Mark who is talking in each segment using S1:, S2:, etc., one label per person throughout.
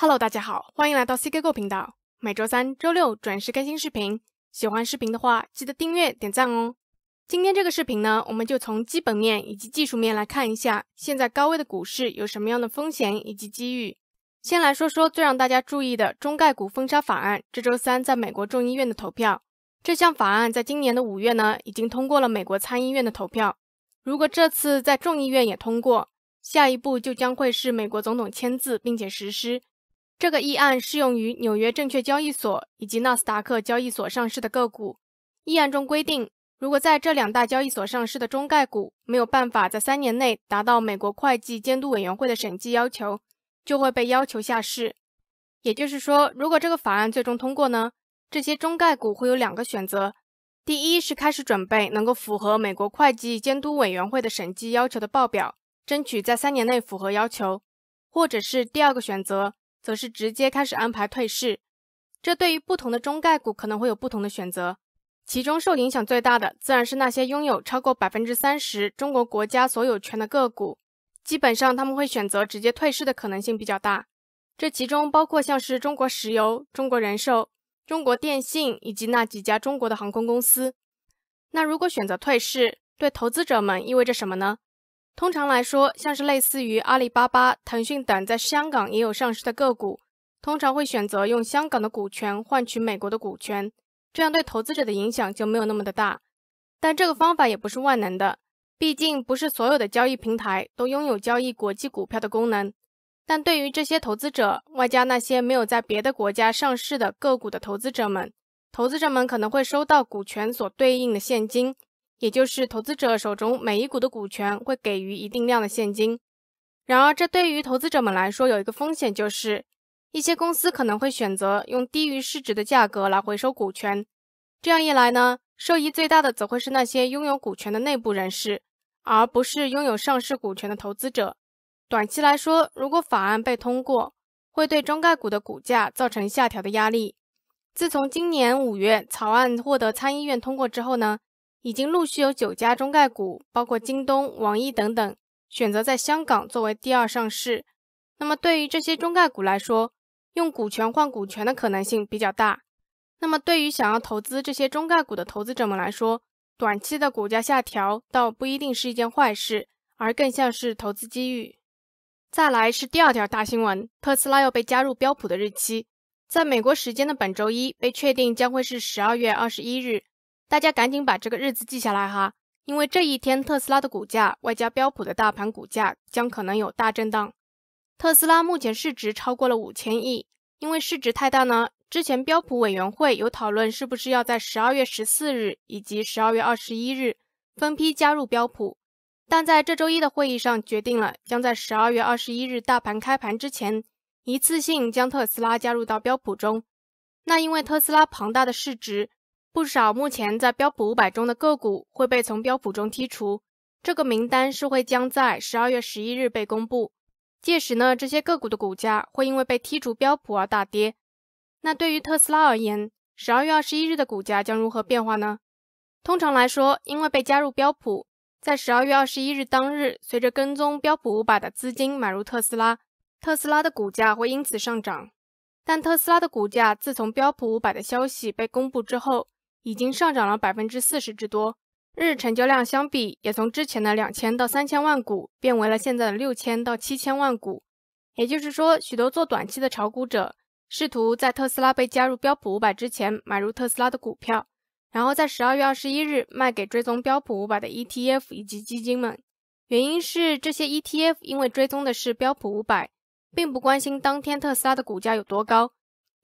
S1: Hello，大家好，欢迎来到 C K Go 频道。每周三、周六准时更新视频。喜欢视频的话，记得订阅、点赞哦。今天这个视频呢，我们就从基本面以及技术面来看一下，现在高位的股市有什么样的风险以及机遇。先来说说最让大家注意的中概股封杀法案。这周三在美国众议院的投票，这项法案在今年的五月呢已经通过了美国参议院的投票。如果这次在众议院也通过，下一步就将会是美国总统签字并且实施。这个议案适用于纽约证券交易所以及纳斯达克交易所上市的个股。议案中规定，如果在这两大交易所上市的中概股没有办法在三年内达到美国会计监督委员会的审计要求，就会被要求下市。也就是说，如果这个法案最终通过呢，这些中概股会有两个选择：第一是开始准备能够符合美国会计监督委员会的审计要求的报表，争取在三年内符合要求；或者是第二个选择。则是直接开始安排退市，这对于不同的中概股可能会有不同的选择。其中受影响最大的，自然是那些拥有超过百分之三十中国国家所有权的个股，基本上他们会选择直接退市的可能性比较大。这其中包括像是中国石油、中国人寿、中国电信以及那几家中国的航空公司。那如果选择退市，对投资者们意味着什么呢？通常来说，像是类似于阿里巴巴、腾讯等在香港也有上市的个股，通常会选择用香港的股权换取美国的股权，这样对投资者的影响就没有那么的大。但这个方法也不是万能的，毕竟不是所有的交易平台都拥有交易国际股票的功能。但对于这些投资者，外加那些没有在别的国家上市的个股的投资者们，投资者们可能会收到股权所对应的现金。也就是投资者手中每一股的股权会给予一定量的现金。然而，这对于投资者们来说有一个风险，就是一些公司可能会选择用低于市值的价格来回收股权。这样一来呢，受益最大的则会是那些拥有股权的内部人士，而不是拥有上市股权的投资者。短期来说，如果法案被通过，会对中概股的股价造成下调的压力。自从今年五月草案获得参议院通过之后呢？已经陆续有九家中概股，包括京东、网易等等，选择在香港作为第二上市。那么对于这些中概股来说，用股权换股权的可能性比较大。那么对于想要投资这些中概股的投资者们来说，短期的股价下调倒不一定是一件坏事，而更像是投资机遇。再来是第二条大新闻，特斯拉又被加入标普的日期，在美国时间的本周一被确定将会是十二月二十一日。大家赶紧把这个日子记下来哈，因为这一天特斯拉的股价外加标普的大盘股价将可能有大震荡。特斯拉目前市值超过了五千亿，因为市值太大呢，之前标普委员会有讨论是不是要在十二月十四日以及十二月二十一日分批加入标普，但在这周一的会议上决定了，将在十二月二十一日大盘开盘之前一次性将特斯拉加入到标普中。那因为特斯拉庞大的市值。不少目前在标普五百中的个股会被从标普中剔除，这个名单是会将在十二月十一日被公布。届时呢，这些个股的股价会因为被剔除标普而大跌。那对于特斯拉而言，十二月二十一日的股价将如何变化呢？通常来说，因为被加入标普，在十二月二十一日当日，随着跟踪标普五百的资金买入特斯拉，特斯拉的股价会因此上涨。但特斯拉的股价自从标普五百的消息被公布之后，已经上涨了百分之四十之多，日成交量相比也从之前的两千到三千万股变为了现在的六千到七千万股。也就是说，许多做短期的炒股者试图在特斯拉被加入标普五百之前买入特斯拉的股票，然后在十二月二十一日卖给追踪标普五百的 ETF 以及基金们。原因是这些 ETF 因为追踪的是标普五百，并不关心当天特斯拉的股价有多高。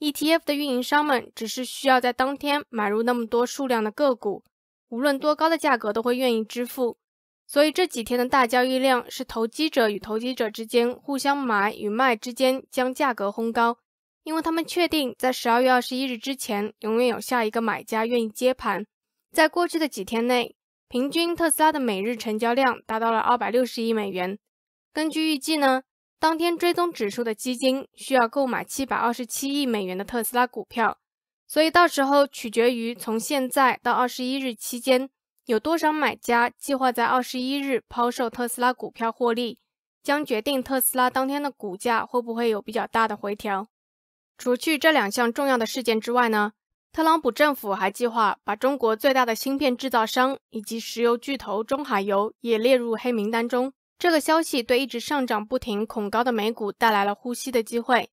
S1: ETF 的运营商们只是需要在当天买入那么多数量的个股，无论多高的价格都会愿意支付。所以这几天的大交易量是投机者与投机者之间互相买与卖之间将价格哄高，因为他们确定在十二月二十一日之前永远有下一个买家愿意接盘。在过去的几天内，平均特斯拉的每日成交量达到了二百六十亿美元。根据预计呢？当天追踪指数的基金需要购买七百二十七亿美元的特斯拉股票，所以到时候取决于从现在到二十一日期间有多少买家计划在二十一日抛售特斯拉股票获利，将决定特斯拉当天的股价会不会有比较大的回调。除去这两项重要的事件之外呢，特朗普政府还计划把中国最大的芯片制造商以及石油巨头中海油也列入黑名单中。这个消息对一直上涨不停、恐高的美股带来了呼吸的机会。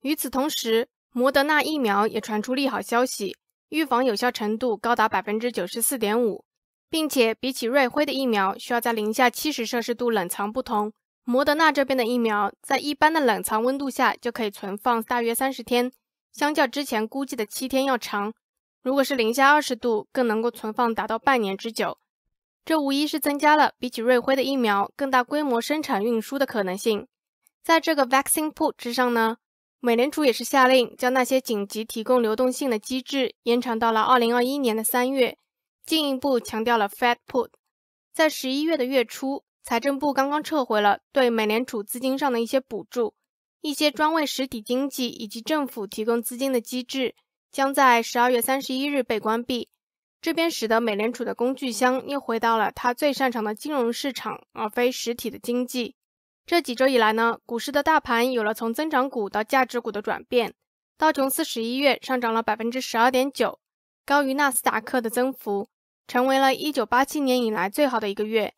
S1: 与此同时，摩德纳疫苗也传出利好消息，预防有效程度高达百分之九十四点五，并且比起瑞辉的疫苗需要在零下七十摄氏度冷藏不同，摩德纳这边的疫苗在一般的冷藏温度下就可以存放大约三十天，相较之前估计的七天要长。如果是零下二十度，更能够存放达到半年之久。这无疑是增加了比起瑞辉的疫苗更大规模生产运输的可能性。在这个 vaccine put 之上呢，美联储也是下令将那些紧急提供流动性的机制延长到了二零二一年的三月，进一步强调了 Fed put。在十一月的月初，财政部刚刚撤回了对美联储资金上的一些补助，一些专为实体经济以及政府提供资金的机制将在十二月三十一日被关闭。这边使得美联储的工具箱又回到了它最擅长的金融市场，而非实体的经济。这几周以来呢，股市的大盘有了从增长股到价值股的转变。道琼斯十一月上涨了百分之十二点九，高于纳斯达克的增幅，成为了一九八七年以来最好的一个月。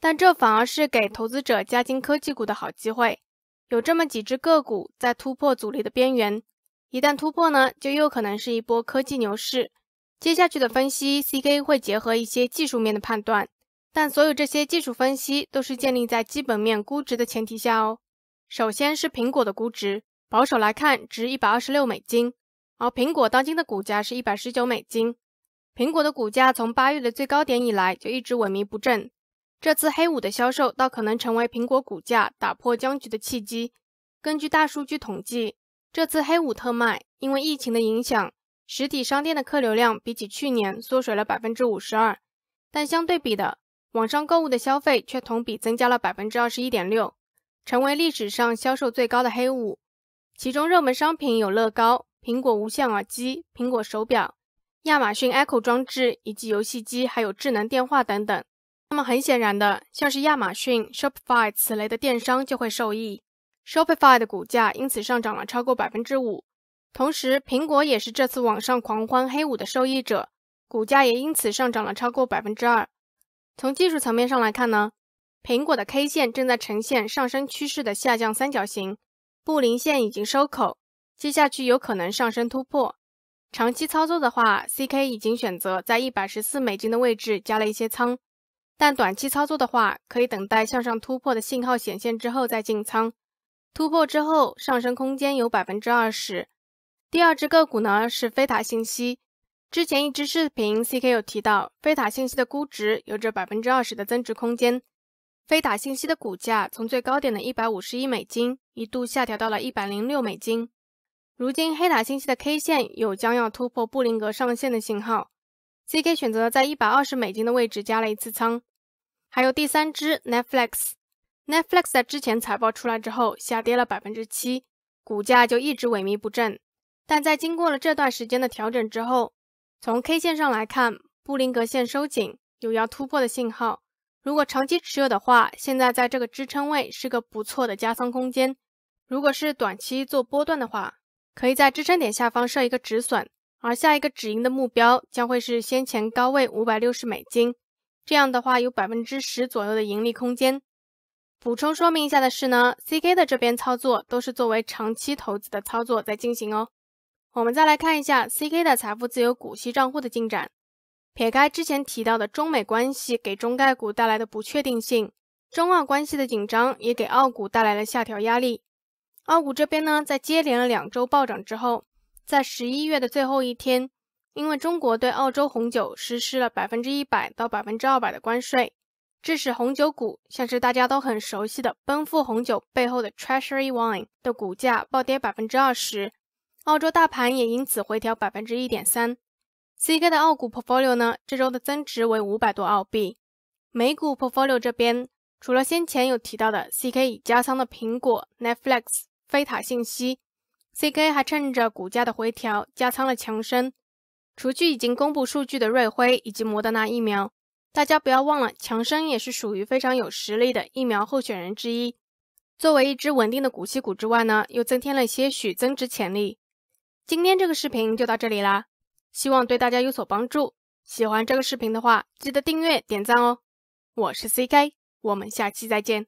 S1: 但这反而是给投资者加进科技股的好机会。有这么几只个股在突破阻力的边缘，一旦突破呢，就又可能是一波科技牛市。接下去的分析，CK 会结合一些技术面的判断，但所有这些技术分析都是建立在基本面估值的前提下哦。首先是苹果的估值，保守来看值一百二十六美金，而苹果当今的股价是一百十九美金。苹果的股价从八月的最高点以来就一直萎靡不振，这次黑五的销售倒可能成为苹果股价打破僵局的契机。根据大数据统计，这次黑五特卖因为疫情的影响。实体商店的客流量比起去年缩水了百分之五十二，但相对比的网上购物的消费却同比增加了百分之二十一点六，成为历史上销售最高的黑五。其中热门商品有乐高、苹果无线耳机、苹果手表、亚马逊 Echo 装置以及游戏机，还有智能电话等等。那么很显然的，像是亚马逊、Shopify 此类的电商就会受益。Shopify 的股价因此上涨了超过百分之五。同时，苹果也是这次网上狂欢黑五的受益者，股价也因此上涨了超过百分之二。从技术层面上来看呢，苹果的 K 线正在呈现上升趋势的下降三角形，布林线已经收口，接下去有可能上升突破。长期操作的话，CK 已经选择在一百十四美金的位置加了一些仓，但短期操作的话，可以等待向上突破的信号显现之后再进仓。突破之后，上升空间有百分之二十。第二只个股呢是飞塔信息，之前一支视频 C K 有提到，飞塔信息的估值有着百分之二十的增值空间。飞塔信息的股价从最高点的一百五十一美金一度下调到了一百零六美金。如今黑塔信息的 K 线有将要突破布林格上限的信号，C K 选择在一百二十美金的位置加了一次仓。还有第三只 Netflix，Netflix 在之前财报出来之后下跌了百分之七，股价就一直萎靡不振。但在经过了这段时间的调整之后，从 K 线上来看，布林格线收紧，有要突破的信号。如果长期持有的话，现在在这个支撑位是个不错的加仓空间。如果是短期做波段的话，可以在支撑点下方设一个止损，而下一个止盈的目标将会是先前高位五百六十美金，这样的话有百分之十左右的盈利空间。补充说明一下的是呢，CK 的这边操作都是作为长期投资的操作在进行哦。我们再来看一下 CK 的财富自由股息账户的进展。撇开之前提到的中美关系给中概股带来的不确定性，中澳关系的紧张也给澳股带来了下调压力。澳股这边呢，在接连了两周暴涨之后，在十一月的最后一天，因为中国对澳洲红酒实施了百分之一百到百分之二百的关税，致使红酒股，像是大家都很熟悉的奔赴红酒背后的 Treasury Wine 的股价暴跌百分之二十。澳洲大盘也因此回调百分之一点三。CK 的澳股 portfolio 呢，这周的增值为五百多澳币。美股 portfolio 这边，除了先前有提到的 CK 已加仓的苹果、Netflix、飞塔信息，CK 还趁着股价的回调加仓了强生。除去已经公布数据的瑞辉以及摩德纳疫苗，大家不要忘了，强生也是属于非常有实力的疫苗候选人之一。作为一只稳定的股息股之外呢，又增添了些许增值潜力。今天这个视频就到这里啦，希望对大家有所帮助。喜欢这个视频的话，记得订阅、点赞哦。我是 CK，我们下期再见。